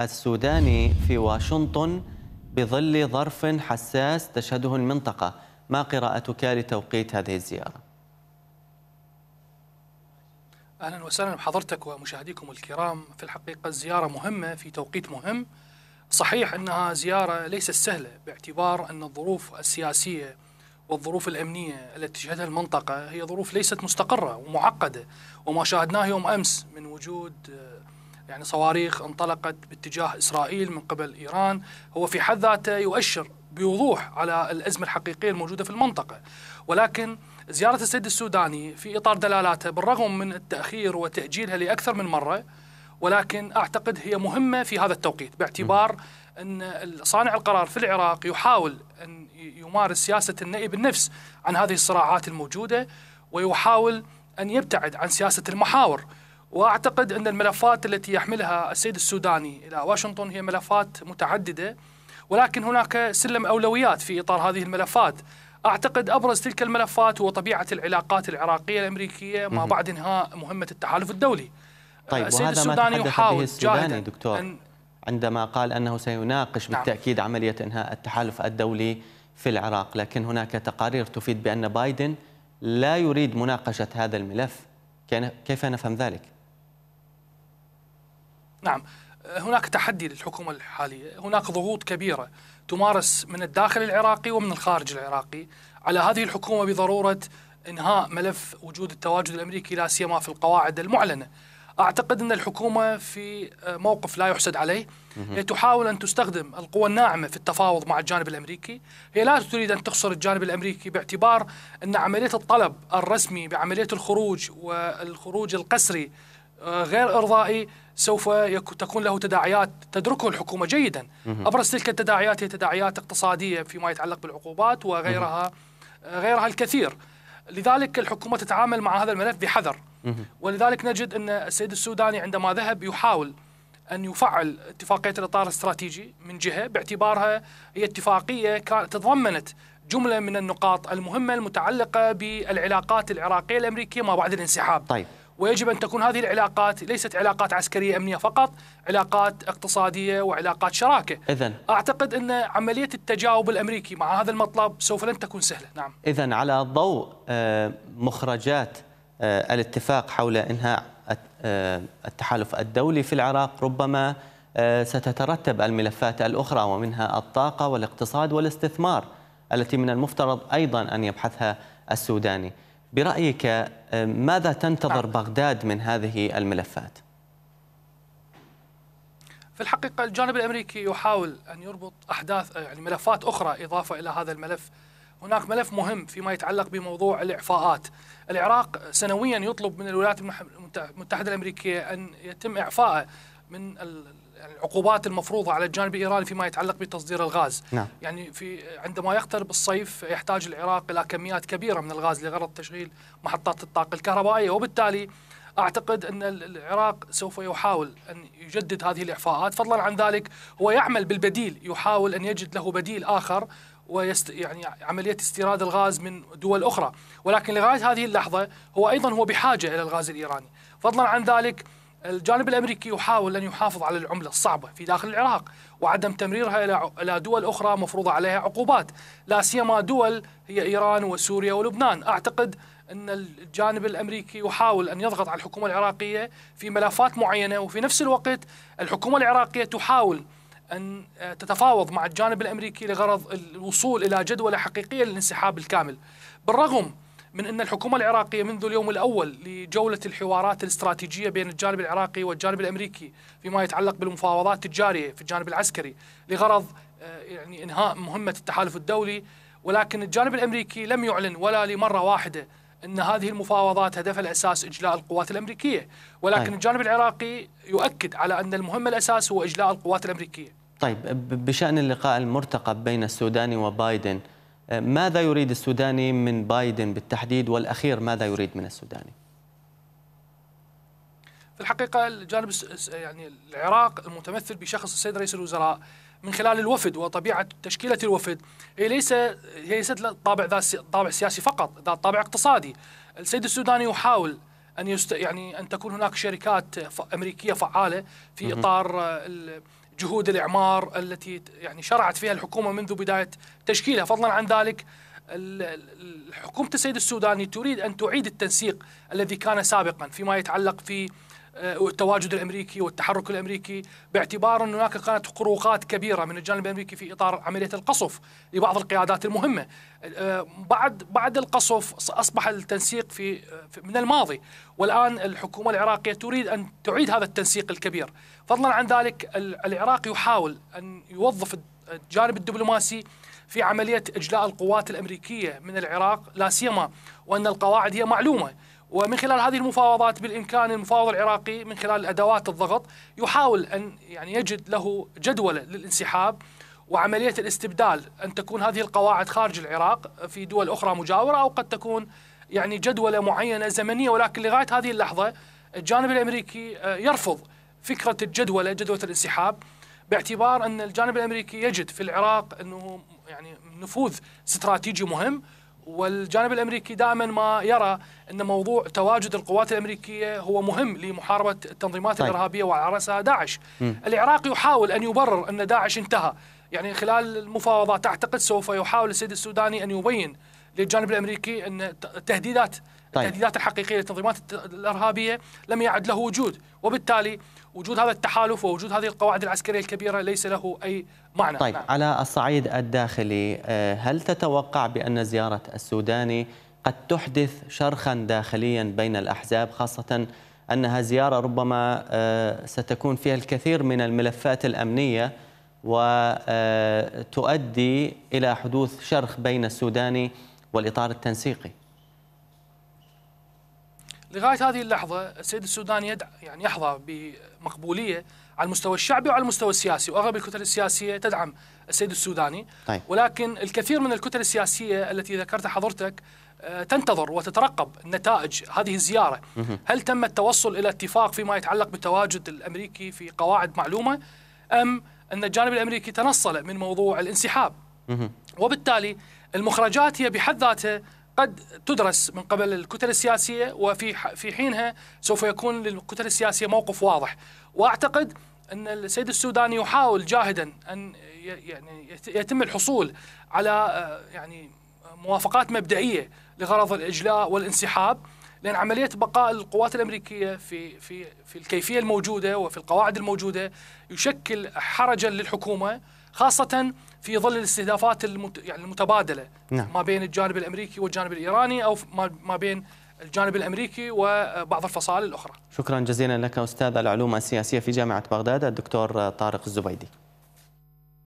السوداني في واشنطن بظل ظرف حساس تشهده المنطقة ما قراءتك لتوقيت هذه الزيارة؟ اهلا وسهلا بحضرتك ومشاهديكم الكرام في الحقيقه الزيارة مهمه في توقيت مهم صحيح انها زياره ليست سهله باعتبار ان الظروف السياسيه والظروف الامنيه التي تشهدها المنطقه هي ظروف ليست مستقره ومعقده وما شاهدناه يوم امس من وجود يعني صواريخ انطلقت باتجاه إسرائيل من قبل إيران هو في حد ذاته يؤشر بوضوح على الأزمة الحقيقية الموجودة في المنطقة ولكن زيارة السيد السوداني في إطار دلالاته بالرغم من التأخير وتأجيلها لأكثر من مرة ولكن أعتقد هي مهمة في هذا التوقيت باعتبار أن صانع القرار في العراق يحاول أن يمارس سياسة النئي بالنفس عن هذه الصراعات الموجودة ويحاول أن يبتعد عن سياسة المحاور واعتقد ان الملفات التي يحملها السيد السوداني الى واشنطن هي ملفات متعدده ولكن هناك سلم اولويات في اطار هذه الملفات اعتقد ابرز تلك الملفات هو طبيعه العلاقات العراقيه الامريكيه ما بعد انهاء مهمه التحالف الدولي. طيب السيد وهذا السوداني ما تحدث به السوداني دكتور أن عندما قال انه سيناقش نعم. بالتاكيد عمليه انهاء التحالف الدولي في العراق، لكن هناك تقارير تفيد بان بايدن لا يريد مناقشه هذا الملف، كيف نفهم ذلك؟ نعم آه، هناك تحدي للحكومة الحالية هناك ضغوط كبيرة تمارس من الداخل العراقي ومن الخارج العراقي على هذه الحكومة بضرورة إنهاء ملف وجود التواجد الأمريكي لا سيما في القواعد المعلنة أعتقد أن الحكومة في آه، موقف لا يحسد عليه هي تحاول أن تستخدم القوى الناعمة في التفاوض مع الجانب الأمريكي هي لا تريد أن تخسر الجانب الأمريكي باعتبار أن عملية الطلب الرسمي بعملية الخروج والخروج القسري آه، غير إرضائي سوف تكون له تداعيات تدركه الحكومة جيدا أبرز تلك التداعيات هي تداعيات اقتصادية فيما يتعلق بالعقوبات وغيرها آه، غيرها الكثير لذلك الحكومة تتعامل مع هذا الملف بحذر ولذلك نجد أن السيد السوداني عندما ذهب يحاول أن يفعل اتفاقية الإطار الاستراتيجي من جهة باعتبارها هي اتفاقية تضمنت جملة من النقاط المهمة المتعلقة بالعلاقات العراقية الأمريكية ما بعد الانسحاب طيب. ويجب أن تكون هذه العلاقات ليست علاقات عسكرية أمنية فقط علاقات اقتصادية وعلاقات شراكة إذن أعتقد أن عملية التجاوب الأمريكي مع هذا المطلب سوف لن تكون سهلة نعم اذا على ضوء آه، مخرجات آه، الاتفاق حول إنهاء آه، التحالف الدولي في العراق ربما ستترتب الملفات الأخرى ومنها الطاقة والاقتصاد والاستثمار التي من المفترض أيضا أن يبحثها السوداني برأيك آه، ماذا تنتظر آه. بغداد من هذه الملفات؟ في الحقيقة الجانب الأمريكي يحاول أن يربط أحداث آه، يعني ملفات أخرى إضافة إلى هذا الملف هناك ملف مهم فيما يتعلق بموضوع الإعفاءات العراق سنويا يطلب من الولايات المتحدة الأمريكية أن يتم إعفائه من يعني العقوبات المفروضه على الجانب الايراني فيما يتعلق بتصدير الغاز نعم. يعني في عندما يقترب الصيف يحتاج العراق الى كميات كبيره من الغاز لغرض تشغيل محطات الطاقه الكهربائيه وبالتالي اعتقد ان العراق سوف يحاول ان يجدد هذه الاعفاءات فضلا عن ذلك هو يعمل بالبديل يحاول ان يجد له بديل اخر ويست يعني عمليه استيراد الغاز من دول اخرى ولكن لغايه هذه اللحظه هو ايضا هو بحاجه الى الغاز الايراني فضلا عن ذلك الجانب الامريكي يحاول ان يحافظ على العمله الصعبه في داخل العراق وعدم تمريرها الى دول اخرى مفروضه عليها عقوبات، لا سيما دول هي ايران وسوريا ولبنان، اعتقد ان الجانب الامريكي يحاول ان يضغط على الحكومه العراقيه في ملفات معينه وفي نفس الوقت الحكومه العراقيه تحاول ان آه، تتفاوض مع الجانب الامريكي لغرض الوصول الى جدوله حقيقيه للانسحاب الكامل، بالرغم من أن الحكومة العراقية منذ اليوم الأول لجولة الحوارات الاستراتيجية بين الجانب العراقي والجانب الأمريكي فيما يتعلق بالمفاوضات الجارية في الجانب العسكري لغرض آه، يعني إنهاء مهمة التحالف الدولي ولكن الجانب الأمريكي لم يعلن ولا لمرة واحدة أن هذه المفاوضات هدفها الأساس إجلاء القوات الأمريكية ولكن طيب. الجانب العراقي يؤكد على أن المهم الأساس هو إجلاء القوات الأمريكية طيب بشأن اللقاء المرتقب بين السوداني وبايدن ماذا يريد السوداني من بايدن بالتحديد والأخير ماذا يريد من السوداني؟ في الحقيقة الجانب يعني العراق المتمثل بشخص السيد رئيس الوزراء من خلال الوفد وطبيعة تشكيلة الوفد هي ليس هي ليست طابع ذات طابع سياسي فقط ذات طابع اقتصادي السيد السوداني يحاول أن يست يعني أن تكون هناك شركات أمريكية فعالة في إطار جهود الإعمار التي يعني شرعت فيها الحكومة منذ بداية تشكيلها فضلا عن ذلك حكومة السيد السوداني تريد أن تعيد التنسيق الذي كان سابقا فيما يتعلق في آه، والتواجد الامريكي والتحرك الامريكي باعتبار ان هناك كانت خروقات كبيره من الجانب الامريكي في اطار عمليه القصف لبعض القيادات المهمه. آه، بعد بعد القصف اصبح التنسيق في من الماضي والان الحكومه العراقيه تريد ان تعيد هذا التنسيق الكبير. فضلا عن ذلك العراق يحاول ان يوظف الجانب الدبلوماسي في عمليه اجلاء القوات الامريكيه من العراق لا سيما وان القواعد هي معلومه ومن خلال هذه المفاوضات بالامكان المفاوض العراقي من خلال ادوات الضغط يحاول ان يعني يجد له جدوله للانسحاب وعمليه الاستبدال ان تكون هذه القواعد خارج العراق في دول اخرى مجاوره او قد تكون يعني جدوله معينه زمنيه ولكن لغايه هذه اللحظه الجانب الامريكي آه، يرفض فكره الجدوله جدوله الانسحاب باعتبار ان الجانب الامريكي يجد في العراق انه يعني نفوذ استراتيجي مهم والجانب الامريكي دائما ما يرى ان موضوع تواجد القوات الامريكيه هو مهم لمحاربه التنظيمات طيب. الارهابيه وعلى راسها داعش. م. العراق يحاول ان يبرر ان داعش انتهى، يعني خلال المفاوضات اعتقد سوف يحاول السيد السوداني ان يبين للجانب الامريكي ان تهديدات طيب. التهديدات الحقيقيه للتنظيمات الارهابيه لم يعد له وجود، وبالتالي وجود هذا التحالف ووجود هذه القواعد العسكريه الكبيره ليس له اي معنى. طيب نعم. على الصعيد الداخلي آه، هل تتوقع بان زياره السوداني قد تحدث شرخا داخليا بين الاحزاب خاصه انها زياره ربما آه، ستكون فيها الكثير من الملفات الامنيه وتؤدي آه، الى حدوث شرخ بين السوداني والاطار التنسيقي. لغايه هذه اللحظه السيد السوداني يدع يعني يحظى بمقبوليه على المستوى الشعبي وعلى المستوى السياسي واغلب الكتل السياسيه تدعم السيد السوداني طيب. ولكن الكثير من الكتل السياسيه التي ذكرتها حضرتك آه، تنتظر وتترقب نتائج هذه الزياره هل تم التوصل الى اتفاق فيما يتعلق بالتواجد الامريكي في قواعد معلومه ام ان الجانب الامريكي تنصل من موضوع الانسحاب وبالتالي المخرجات هي بحد ذاتها قد تدرس من قبل الكتل السياسيه وفي في حينها سوف يكون للكتل السياسيه موقف واضح واعتقد ان السيد السوداني يحاول جاهدا ان يعني يتم الحصول على آه، يعني موافقات مبدئيه لغرض الاجلاء والانسحاب لان عمليه بقاء القوات الامريكيه في في في الكيفيه الموجوده وفي القواعد الموجوده يشكل حرجا للحكومه خاصه في ظل الاستهدافات المت... يعني المتبادله نعم. ما بين الجانب الامريكي والجانب الايراني او ما بين الجانب الامريكي وبعض الفصائل الاخرى. شكرا جزيلا لك استاذ العلوم السياسيه في جامعه بغداد الدكتور طارق الزبيدي.